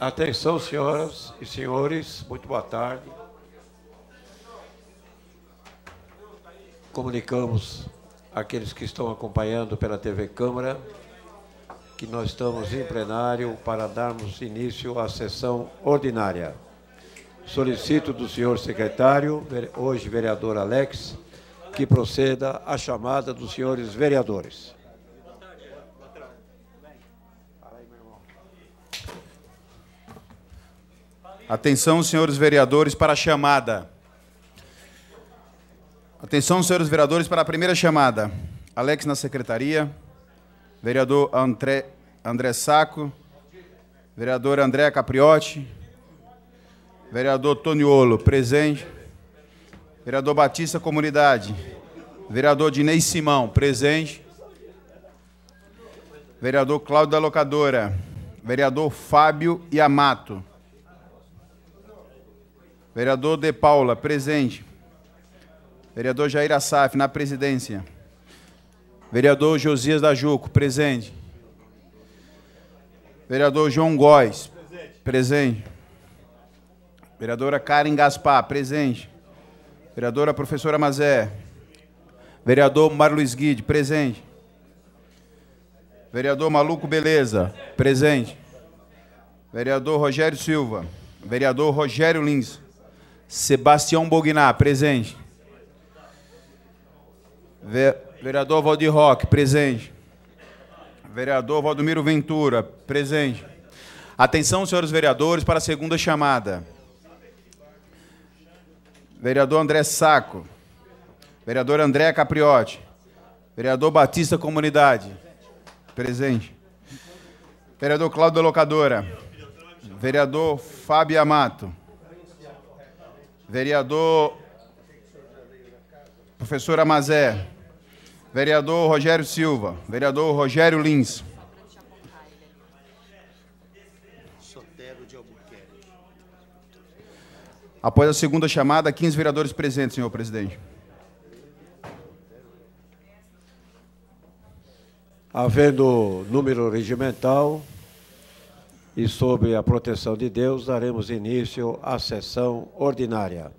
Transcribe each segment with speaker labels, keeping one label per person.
Speaker 1: Atenção, senhoras e senhores, muito boa tarde. Comunicamos àqueles que estão acompanhando pela TV Câmara que nós estamos em plenário para darmos início à sessão ordinária. Solicito do senhor secretário, hoje vereador Alex, que proceda à chamada dos senhores vereadores.
Speaker 2: Atenção, senhores vereadores, para a chamada. Atenção, senhores vereadores, para a primeira chamada. Alex na secretaria, vereador André, André Saco, vereador André Capriotti, vereador Toniolo, presente, vereador Batista Comunidade, vereador Dinei Simão, presente, vereador Cláudio da Locadora, vereador Fábio Yamato, Vereador De Paula, presente. Vereador Jair Assaf, na presidência. Vereador Josias da Juco, presente. Vereador João Góes, presente. Vereadora Karen Gaspar, presente. Vereadora Professora Mazé. Vereador Marluiz Guide, presente. Vereador Maluco Beleza, presente. Vereador Rogério Silva. Vereador Rogério Lins, Sebastião Bogná, presente. Vereador Valdir Roque, presente. Vereador Valdomiro Ventura, presente. Atenção, senhores vereadores, para a segunda chamada. Vereador André Saco. Vereador André Capriotti. Vereador Batista Comunidade. Presente. Vereador Cláudio Locadora. Vereador Fábio Amato. Vereador professor Amazé. Vereador Rogério Silva. Vereador Rogério Lins. Após a segunda chamada, 15 vereadores presentes, senhor presidente.
Speaker 1: Havendo número regimental, e sob a proteção de Deus, daremos início à sessão ordinária.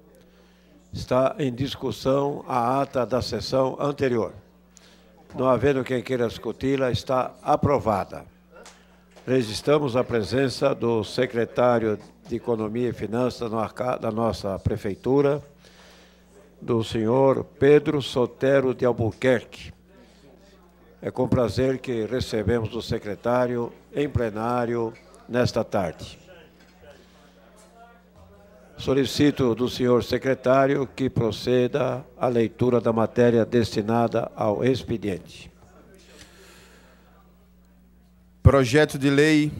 Speaker 1: Está em discussão a ata da sessão anterior. Não havendo quem queira discuti-la, está aprovada. Registramos a presença do secretário de Economia e Finanças da nossa prefeitura, do senhor Pedro Sotero de Albuquerque. É com prazer que recebemos o secretário em plenário nesta tarde. Solicito do senhor secretário que proceda à leitura da matéria destinada ao expediente. Projeto de lei.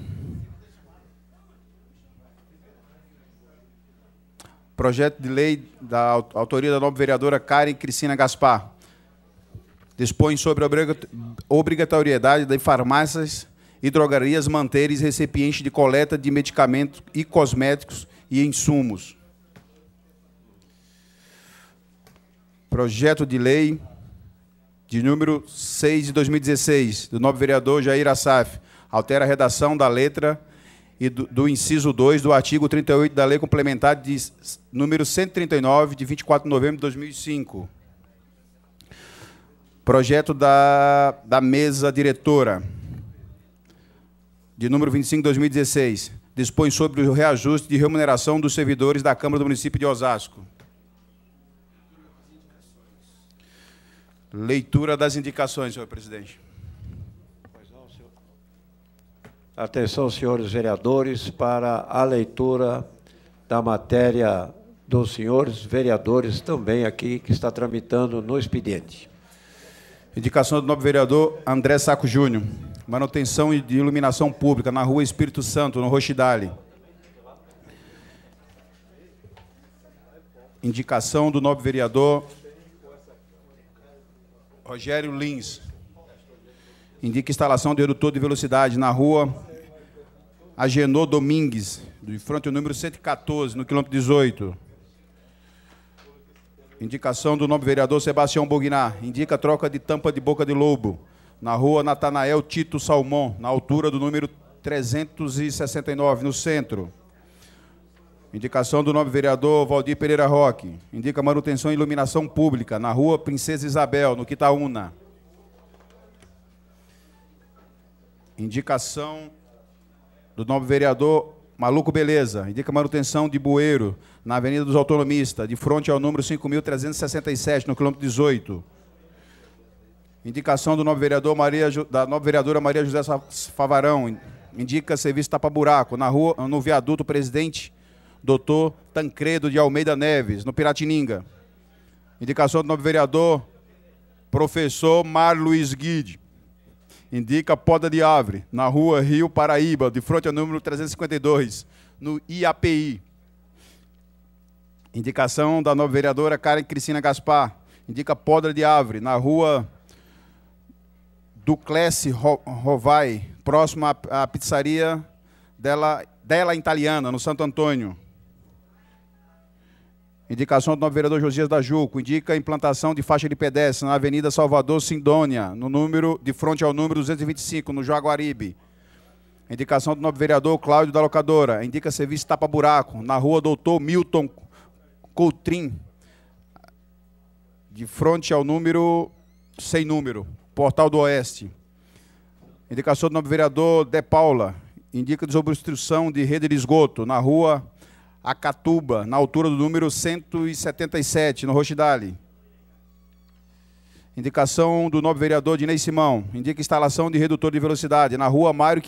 Speaker 2: Projeto de lei da autoria da nobre vereadora Karen Cristina Gaspar. Dispõe sobre a obrigatoriedade de farmácias e drogarias manteres recipientes de coleta de medicamentos e cosméticos e insumos. Projeto de lei de número 6 de 2016, do nobre vereador Jair Assaf, altera a redação da letra e do, do, inciso 2 do artigo 38 da Lei Complementar de número 139 de 24 de novembro de 2005. Projeto da, da mesa diretora de número 25 de 2016, dispõe sobre o reajuste de remuneração dos servidores da Câmara do Município de Osasco. Leitura das indicações, senhor presidente.
Speaker 1: Atenção, senhores vereadores, para a leitura da matéria dos senhores vereadores também aqui, que está tramitando no expediente.
Speaker 2: Indicação do nobre vereador André Saco Júnior manutenção de iluminação pública, na rua Espírito Santo, no Rochidale. Indicação do nobre vereador Rogério Lins. Indica instalação de redutor de velocidade na rua Agenor Domingues, de fronte ao número 114, no quilômetro 18. Indicação do nobre vereador Sebastião Bognar. Indica troca de tampa de boca de lobo na rua Natanael Tito Salmão, na altura do número 369, no centro. Indicação do nome vereador Valdir Pereira Roque. Indica manutenção e iluminação pública na rua Princesa Isabel, no Quitaúna. Indicação do nome vereador Maluco Beleza. Indica manutenção de bueiro na Avenida dos Autonomistas, de frente ao número 5.367, no quilômetro 18. Indicação do novo vereador Maria, da nova vereadora Maria José Favarão. Indica serviço tapa-buraco na rua, no viaduto Presidente Doutor Tancredo de Almeida Neves, no Piratininga. Indicação do novo vereador professor Mar Luiz Guide. Indica poda de árvore na rua Rio Paraíba, de frente ao número 352, no IAPI. Indicação da nova vereadora Karen Cristina Gaspar. Indica poda de árvore na rua do Classe Rovai, próximo à, pizzaria dela, dela italiana, no Santo Antônio. Indicação do novo vereador Josias da Juco. Indica implantação de faixa de pedestre na Avenida Salvador Sindônia, no número, de frente ao número 225, no Jaguaribe. Indicação do novo vereador Cláudio da Locadora. Indica serviço Tapa Buraco, na rua Doutor Milton Coutrin, de frente ao número sem número. Portal do Oeste. Indicação do nobre vereador De Paula. Indica desobstrução de rede de esgoto na rua Acatuba, na altura do número 177, no Rochidale. Indicação do nobre vereador Dinei Simão. Indica instalação de redutor de velocidade na rua Mário,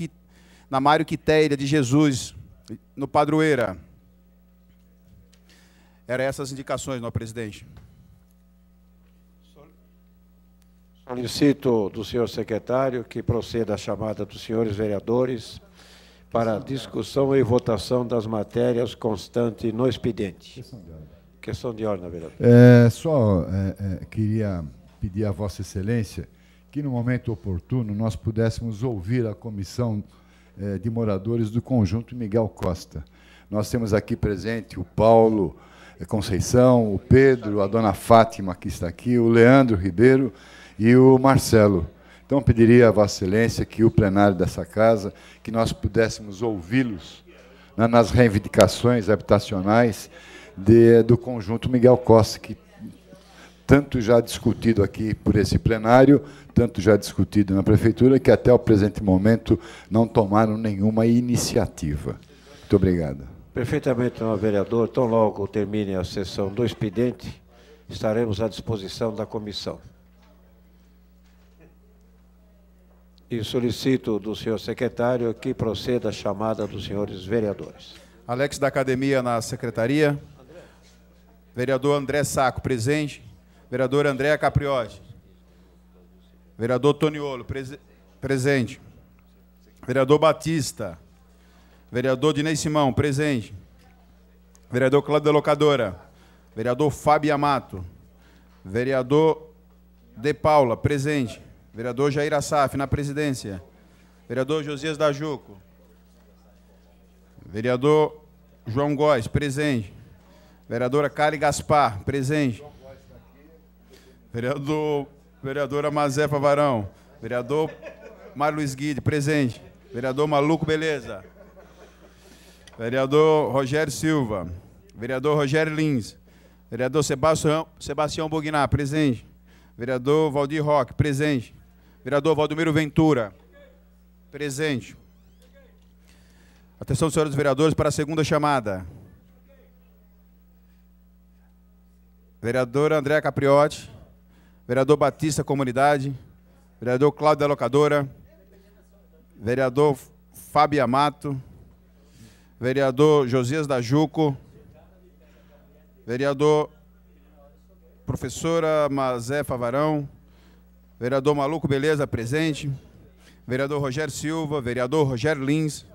Speaker 2: na Mário Quitéria de Jesus, no Padroeira. Eram essas indicações, nobre presidente.
Speaker 1: Solicito do senhor secretário que proceda a chamada dos senhores vereadores para discussão e votação das matérias constantes no expediente. Questão de ordem, vereador. É,
Speaker 3: só é, é, queria pedir a Vossa Excelência que, no momento oportuno, nós pudéssemos ouvir a comissão é, de moradores do conjunto Miguel Costa. Nós temos aqui presente o Paulo é, Conceição, o Pedro, a dona Fátima, que está aqui, o Leandro Ribeiro e o Marcelo. Então, pediria a Vossa Excelência que o plenário dessa casa, que nós pudéssemos ouvi-los né, nas reivindicações habitacionais de, do conjunto Miguel Costa, que tanto já discutido aqui por esse plenário, tanto já discutido na Prefeitura, que até o presente momento não tomaram nenhuma iniciativa. Muito obrigado.
Speaker 1: Perfeitamente, senhor vereador. Tão logo termine a sessão do expediente, estaremos à disposição da comissão. E solicito do senhor secretário que proceda a chamada dos senhores vereadores.
Speaker 2: Alex da Academia na secretaria. Vereador André Saco, presente. Vereador André Capriotti. Vereador Toniolo, prese presente. Vereador Batista. Vereador Dinei Simão, presente. Vereador Cláudio Locadora. Vereador Fábio Amato. Vereador De Paula, presente. Vereador Jair Assaf, na presidência. Vereador Josias Dajuco. Vereador João Góes, presente. Vereadora Kali Gaspar, presente. Vereador, vereadora Mazefa Varão. Vereador Mário Luiz Guide, presente. Vereador Maluco Beleza. Vereador Rogério Silva. Vereador Rogério Lins. Vereador Sebastião, Sebastião Bognar, presente. Vereador Valdir Roque, presente. Vereador Valdomiro Ventura. Presente. Atenção, senhores vereadores, para a segunda chamada. Vereador André Capriotti. Vereador Batista Comunidade. Vereador Cláudio da Locadora. Vereador Fábio Amato. Vereador Josias da Juco. Vereador Professora Mazé Favarão vereador Maluco Beleza presente, vereador Rogério Silva, vereador Rogério Lins.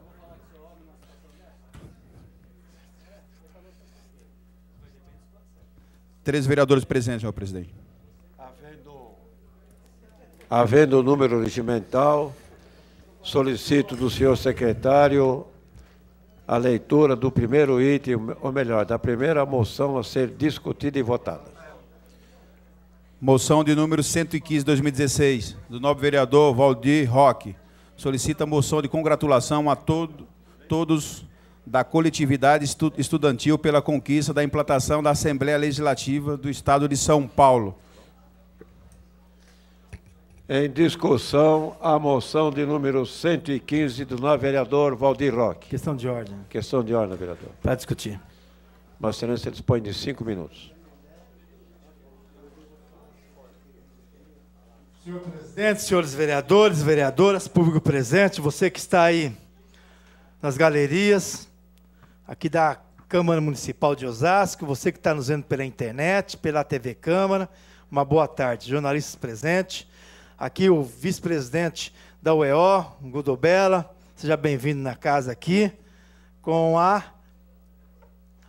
Speaker 1: Três vereadores presentes, senhor presidente. Havendo, havendo o número regimental, solicito do senhor secretário a leitura do primeiro item, ou melhor, da primeira moção a ser discutida e votada. Moção de número
Speaker 2: 115, 2016, do nobre vereador Valdir Roque. Solicita moção de congratulação a todo, todos da coletividade estudantil pela conquista da implantação da Assembleia Legislativa do Estado de São Paulo.
Speaker 1: Em discussão, a moção de número 115 do novo vereador Valdir Roque. Questão de ordem. Questão de ordem, vereador. Para discutir. Vossa
Speaker 4: Excelência dispõe de cinco minutos. Senhor presidente, senhores vereadores, vereadoras, público presente, você que está aí nas galerias, aqui da Câmara Municipal de Osasco, você que está nos vendo pela internet, pela TV Câmara, uma boa tarde. Jornalistas presentes, aqui o vice-presidente da UEO, Godobela, seja bem-vindo na casa aqui, com a,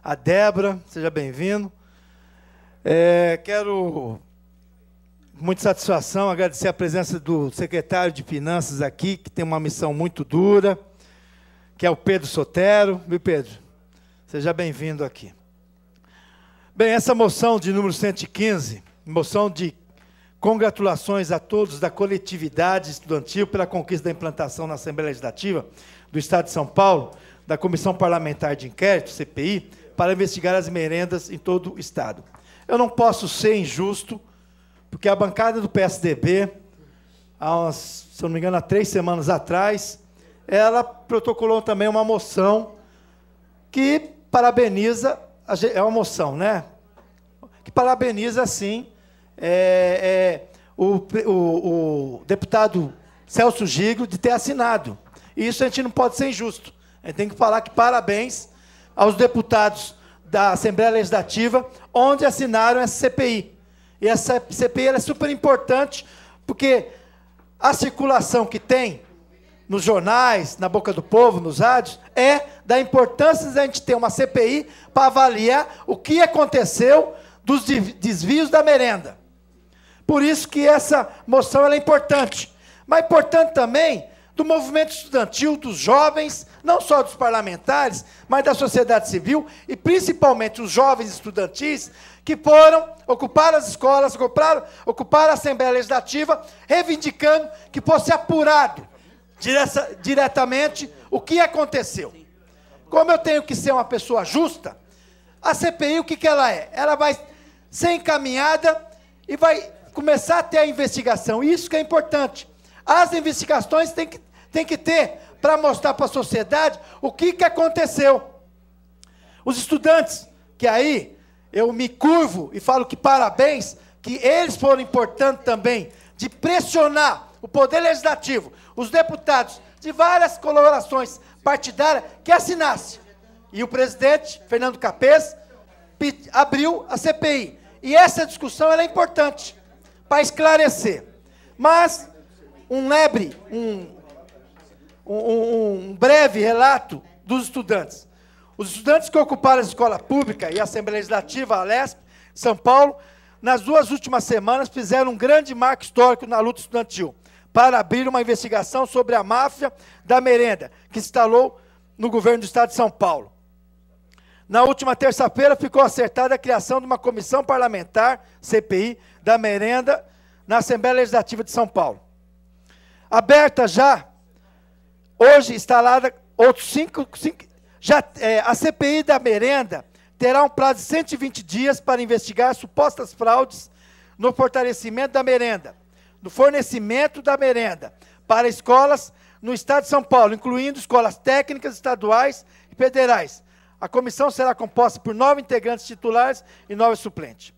Speaker 4: a Débora, seja bem-vindo. É, quero Muita satisfação, agradecer a presença do secretário de Finanças aqui, que tem uma missão muito dura, que é o Pedro Sotero. Meu Pedro, seja bem-vindo aqui. Bem, essa moção de número 115, moção de congratulações a todos da coletividade estudantil pela conquista da implantação na Assembleia Legislativa do Estado de São Paulo, da Comissão Parlamentar de Inquérito, CPI, para investigar as merendas em todo o Estado. Eu não posso ser injusto porque a bancada do PSDB, há umas, se não me engano, há três semanas atrás, ela protocolou também uma moção que parabeniza, é uma moção, né? Que parabeniza, sim, é, é, o, o, o deputado Celso Gigo de ter assinado. E isso a gente não pode ser injusto. A gente tem que falar que parabéns aos deputados da Assembleia Legislativa, onde assinaram essa CPI. E essa CPI é super importante, porque a circulação que tem nos jornais, na boca do povo, nos rádios, é da importância da gente ter uma CPI para avaliar o que aconteceu dos desvios da merenda. Por isso que essa moção é importante. Mas é importante também do movimento estudantil, dos jovens, não só dos parlamentares, mas da sociedade civil e principalmente os jovens estudantis que foram, ocupar as escolas, ocuparam, ocuparam a Assembleia Legislativa, reivindicando que fosse apurado direta, diretamente o que aconteceu. Como eu tenho que ser uma pessoa justa, a CPI, o que, que ela é? Ela vai ser encaminhada e vai começar a ter a investigação. Isso que é importante. As investigações têm que, têm que ter para mostrar para a sociedade o que, que aconteceu. Os estudantes, que aí eu me curvo e falo que parabéns, que eles foram importantes também, de pressionar o Poder Legislativo, os deputados de várias colorações partidárias que assinasse. E o presidente, Fernando Capês, abriu a CPI. E essa discussão é importante para esclarecer. Mas um lebre, um, um, um breve relato dos estudantes. Os estudantes que ocuparam a escola pública e a Assembleia Legislativa, a Lesp, São Paulo, nas duas últimas semanas fizeram um grande marco histórico na luta estudantil, para abrir uma investigação sobre a máfia da merenda, que instalou no governo do Estado de São Paulo. Na última terça-feira ficou acertada a criação de uma comissão parlamentar, CPI, da merenda na Assembleia Legislativa de São Paulo. Aberta já, hoje instalada outros cinco, cinco já, é, a CPI da merenda terá um prazo de 120 dias para investigar supostas fraudes no fortalecimento da merenda, no fornecimento da merenda para escolas no Estado de São Paulo, incluindo escolas técnicas estaduais e federais. A comissão será composta por nove integrantes titulares e nove suplentes.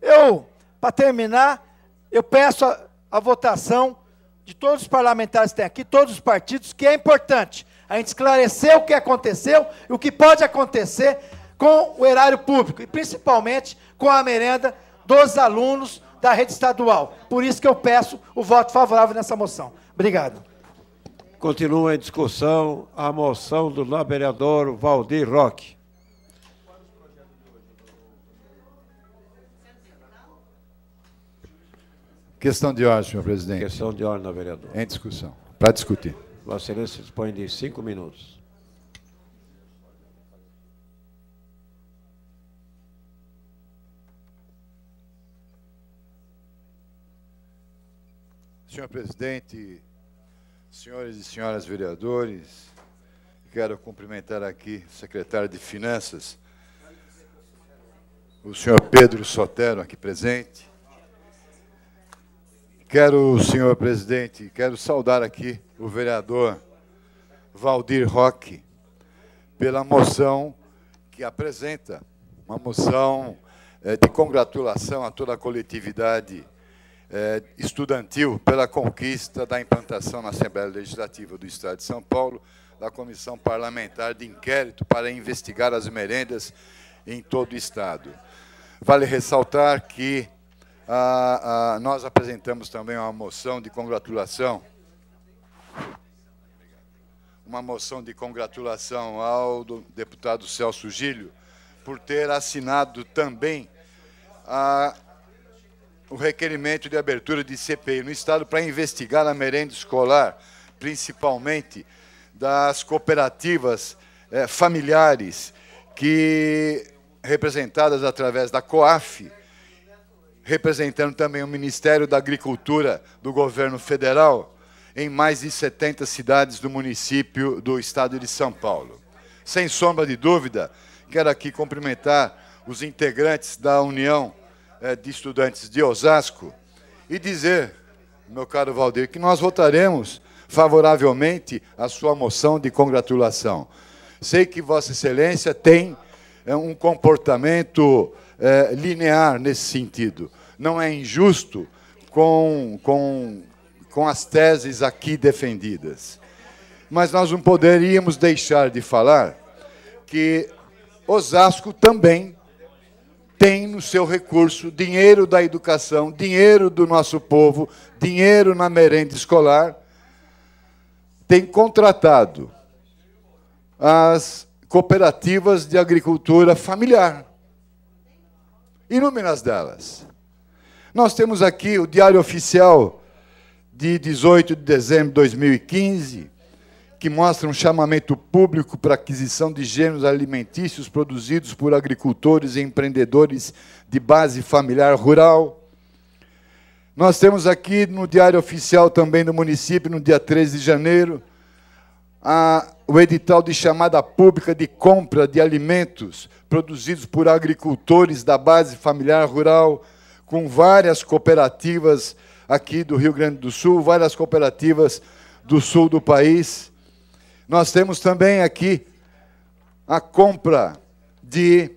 Speaker 4: Eu, para terminar, eu peço a, a votação de todos os parlamentares que têm aqui, todos os partidos, que é importante. A gente esclareceu o que aconteceu e o que pode acontecer com o erário público e principalmente com a merenda dos alunos da rede estadual. Por isso que eu peço o voto favorável nessa moção.
Speaker 1: Obrigado. Continua em discussão a moção do vereador Valdir Roque. Questão de ordem, senhor presidente. Questão de ordem, vereador. Em discussão. Para discutir. Vossa Excelência dispõe de cinco minutos.
Speaker 3: Senhor presidente, senhores e senhoras vereadores, quero cumprimentar aqui o secretário de Finanças, o senhor Pedro Sotero, aqui presente, Quero, senhor presidente, quero saudar aqui o vereador Valdir Roque pela moção que apresenta, uma moção eh, de congratulação a toda a coletividade eh, estudantil pela conquista da implantação na Assembleia Legislativa do Estado de São Paulo da Comissão Parlamentar de Inquérito para investigar as merendas em todo o Estado. Vale ressaltar que ah, ah, nós apresentamos também uma moção de congratulação. Uma moção de congratulação ao deputado Celso Gílio por ter assinado também ah, o requerimento de abertura de CPI no Estado para investigar a merenda escolar, principalmente das cooperativas eh, familiares que representadas através da COAF, representando também o Ministério da Agricultura do governo federal em mais de 70 cidades do município do estado de São Paulo. Sem sombra de dúvida, quero aqui cumprimentar os integrantes da União eh, de Estudantes de Osasco e dizer, meu caro Valdir, que nós votaremos favoravelmente a sua moção de congratulação. Sei que Vossa Excelência tem eh, um comportamento eh, linear nesse sentido não é injusto com, com, com as teses aqui defendidas. Mas nós não poderíamos deixar de falar que Osasco também tem no seu recurso dinheiro da educação, dinheiro do nosso povo, dinheiro na merenda escolar, tem contratado as cooperativas de agricultura familiar. Inúmeras delas. Nós temos aqui o Diário Oficial de 18 de dezembro de 2015, que mostra um chamamento público para aquisição de gêneros alimentícios produzidos por agricultores e empreendedores de base familiar rural. Nós temos aqui no Diário Oficial também do município, no dia 13 de janeiro, a, o edital de chamada pública de compra de alimentos produzidos por agricultores da base familiar rural com várias cooperativas aqui do Rio Grande do Sul, várias cooperativas do sul do país. Nós temos também aqui a compra de,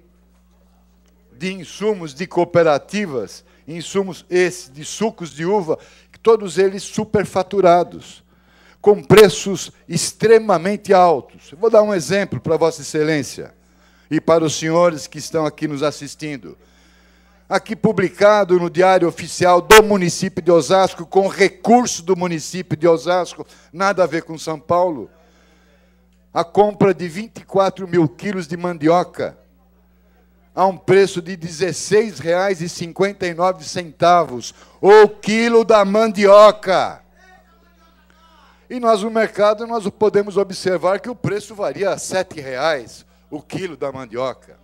Speaker 3: de insumos de cooperativas, insumos esses de sucos de uva, todos eles superfaturados, com preços extremamente altos. Eu vou dar um exemplo para Vossa Excelência e para os senhores que estão aqui nos assistindo aqui publicado no Diário Oficial do município de Osasco, com recurso do município de Osasco, nada a ver com São Paulo, a compra de 24 mil quilos de mandioca a um preço de R$ 16,59, o quilo da mandioca. E nós no mercado nós podemos observar que o preço varia a R$ 7,00 o quilo da mandioca.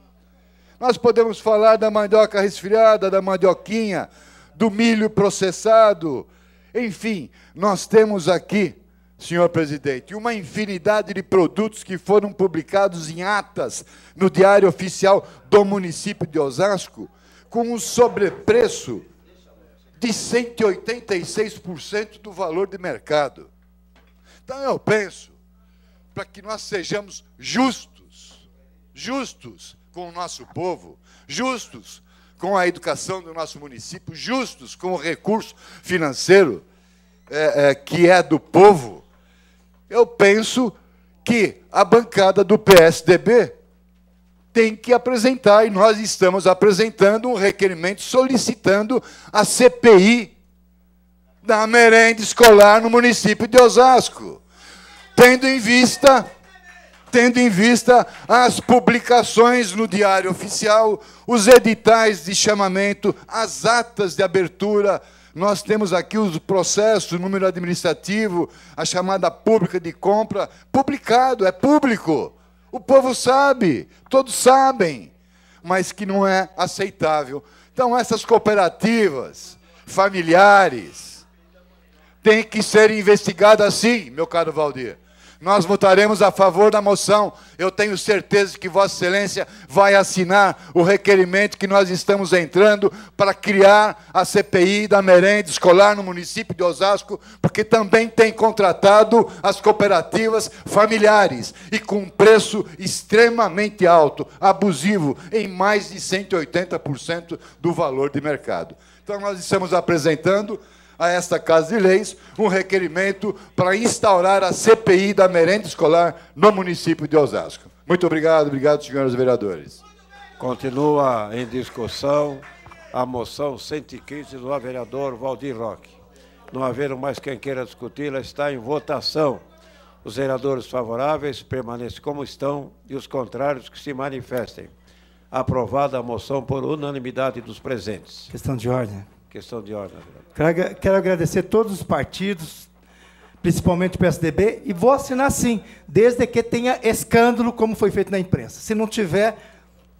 Speaker 3: Nós podemos falar da mandioca resfriada, da mandioquinha, do milho processado. Enfim, nós temos aqui, senhor presidente, uma infinidade de produtos que foram publicados em atas no Diário Oficial do município de Osasco, com um sobrepreço de 186% do valor de mercado. Então eu penso, para que nós sejamos justos, justos com o nosso povo, justos com a educação do nosso município, justos com o recurso financeiro é, é, que é do povo, eu penso que a bancada do PSDB tem que apresentar, e nós estamos apresentando um requerimento solicitando a CPI da merenda escolar no município de Osasco, tendo em vista tendo em vista as publicações no Diário Oficial, os editais de chamamento, as atas de abertura. Nós temos aqui os processos, o número administrativo, a chamada pública de compra, publicado, é público. O povo sabe, todos sabem, mas que não é aceitável. Então, essas cooperativas familiares têm que ser investigadas sim, meu caro Valdir nós votaremos a favor da moção. Eu tenho certeza que Vossa Excelência vai assinar o requerimento que nós estamos entrando para criar a CPI da merenda escolar no município de Osasco, porque também tem contratado as cooperativas familiares e com um preço extremamente alto, abusivo, em mais de 180% do valor de mercado. Então, nós estamos apresentando a esta Casa de Leis um requerimento para instaurar a CPI da merenda escolar no município de Osasco. Muito obrigado, obrigado, senhores vereadores. Continua
Speaker 1: em discussão a moção 115 do vereador Valdir Roque. Não havendo mais quem queira discuti-la, está em votação. Os vereadores favoráveis permanecem como estão e os contrários que se manifestem. Aprovada a moção por unanimidade dos presentes. Questão de ordem. Questão de ordem.
Speaker 4: Quero, quero agradecer todos os partidos, principalmente o PSDB, e vou assinar sim, desde que tenha escândalo, como foi feito na imprensa. Se não tiver,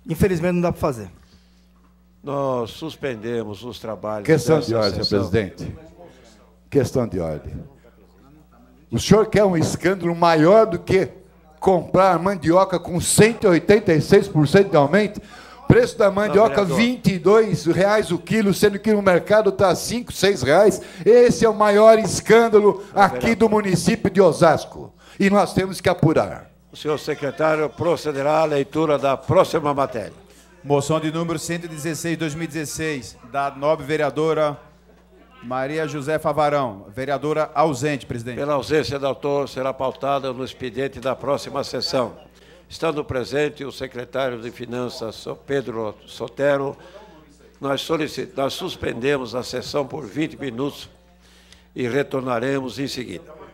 Speaker 4: infelizmente não dá para fazer.
Speaker 1: Nós suspendemos os trabalhos. Questão de ordem, senhor presidente.
Speaker 3: Questão de ordem. O senhor quer um escândalo maior do que comprar mandioca com 186% de aumento? Preço da mandioca, R$ 22 reais o quilo, sendo que no mercado está R$ 5,00, R$ reais. Esse é o maior escândalo aqui do município de Osasco. E nós temos que apurar.
Speaker 1: O senhor secretário procederá à leitura da próxima matéria. Moção de
Speaker 2: número 116, 2016, da nobre vereadora Maria José Favarão, vereadora ausente, presidente. Pela
Speaker 1: ausência do autor, será pautada no expediente da próxima sessão. Estando presente o secretário de Finanças, Pedro Sotero, nós, nós suspendemos a sessão por 20 minutos e retornaremos em seguida.